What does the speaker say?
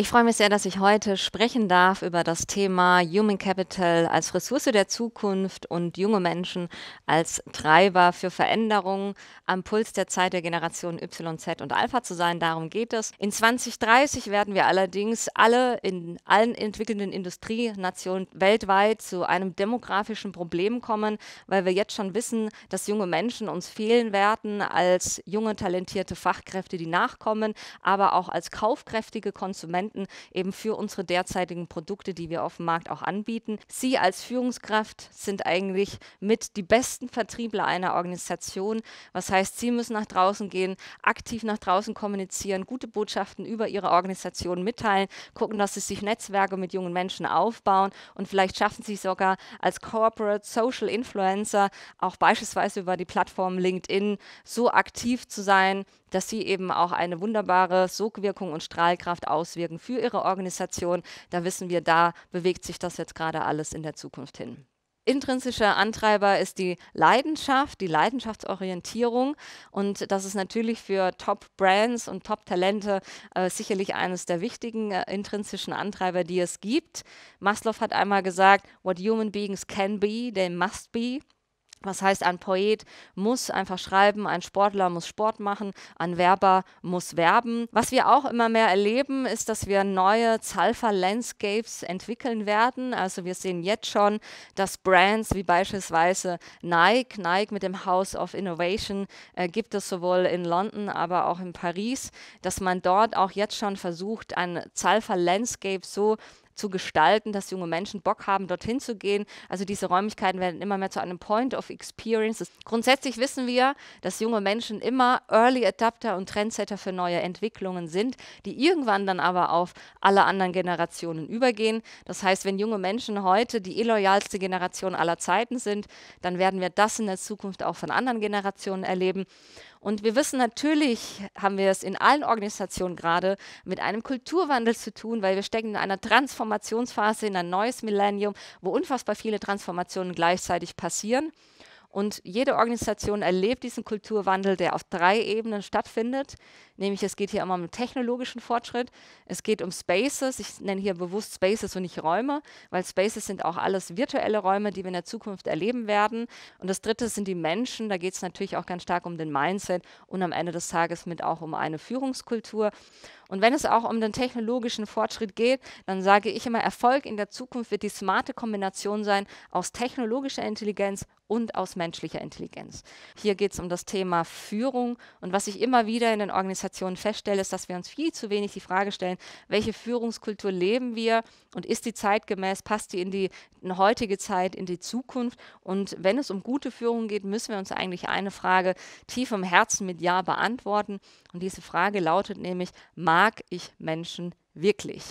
Ich freue mich sehr, dass ich heute sprechen darf über das Thema Human Capital als Ressource der Zukunft und junge Menschen als Treiber für Veränderungen am Puls der Zeit der Generation Y, Z und Alpha zu sein. Darum geht es. In 2030 werden wir allerdings alle in allen entwickelnden Industrienationen weltweit zu einem demografischen Problem kommen, weil wir jetzt schon wissen, dass junge Menschen uns fehlen werden als junge, talentierte Fachkräfte, die nachkommen, aber auch als kaufkräftige Konsumenten finden, eben für unsere derzeitigen Produkte, die wir auf dem Markt auch anbieten. Sie als Führungskraft sind eigentlich mit die besten Vertriebler einer Organisation. Was heißt, Sie müssen nach draußen gehen, aktiv nach draußen kommunizieren, gute Botschaften über Ihre Organisation mitteilen, gucken, dass Sie sich Netzwerke mit jungen Menschen aufbauen und vielleicht schaffen Sie sogar als Corporate Social Influencer auch beispielsweise über die Plattform LinkedIn so aktiv zu sein, dass Sie eben auch eine wunderbare Sogwirkung und Strahlkraft auswirken für ihre Organisation. Da wissen wir, da bewegt sich das jetzt gerade alles in der Zukunft hin intrinsischer Antreiber ist die Leidenschaft, die Leidenschaftsorientierung. Und das ist natürlich für Top-Brands und Top-Talente äh, sicherlich eines der wichtigen äh, intrinsischen Antreiber, die es gibt. Maslow hat einmal gesagt, what human beings can be, they must be. Was heißt, ein Poet muss einfach schreiben, ein Sportler muss Sport machen, ein Werber muss werben. Was wir auch immer mehr erleben, ist, dass wir neue zalfa landscapes entwickeln werden. Also wir sehen jetzt schon, dass Brands wie beispielsweise Nike, Nike mit dem House of Innovation äh, gibt es sowohl in London, aber auch in Paris, dass man dort auch jetzt schon versucht, ein zalfa landscape so zu gestalten, dass junge Menschen Bock haben, dorthin zu gehen. Also diese Räumlichkeiten werden immer mehr zu einem Point of Experience. Grundsätzlich wissen wir, dass junge Menschen immer Early Adapter und Trendsetter für neue Entwicklungen sind, die irgendwann dann aber auf alle anderen Generationen übergehen. Das heißt, wenn junge Menschen heute die illoyalste eh Generation aller Zeiten sind, dann werden wir das in der Zukunft auch von anderen Generationen erleben. Und wir wissen natürlich, haben wir es in allen Organisationen gerade mit einem Kulturwandel zu tun, weil wir stecken in einer Transformationsphase, in ein neues Millennium, wo unfassbar viele Transformationen gleichzeitig passieren. Und jede Organisation erlebt diesen Kulturwandel, der auf drei Ebenen stattfindet. Nämlich es geht hier immer um technologischen Fortschritt, es geht um Spaces, ich nenne hier bewusst Spaces und nicht Räume, weil Spaces sind auch alles virtuelle Räume, die wir in der Zukunft erleben werden. Und das Dritte sind die Menschen, da geht es natürlich auch ganz stark um den Mindset und am Ende des Tages mit auch um eine Führungskultur. Und wenn es auch um den technologischen Fortschritt geht, dann sage ich immer, Erfolg in der Zukunft wird die smarte Kombination sein aus technologischer Intelligenz und aus menschlicher Intelligenz. Hier geht es um das Thema Führung und was ich immer wieder in den Organisationen feststelle, ist, dass wir uns viel zu wenig die Frage stellen, welche Führungskultur leben wir und ist die zeitgemäß, passt die in die in heutige Zeit, in die Zukunft und wenn es um gute Führung geht, müssen wir uns eigentlich eine Frage tief im Herzen mit Ja beantworten und diese Frage lautet nämlich, mag ich Menschen wirklich?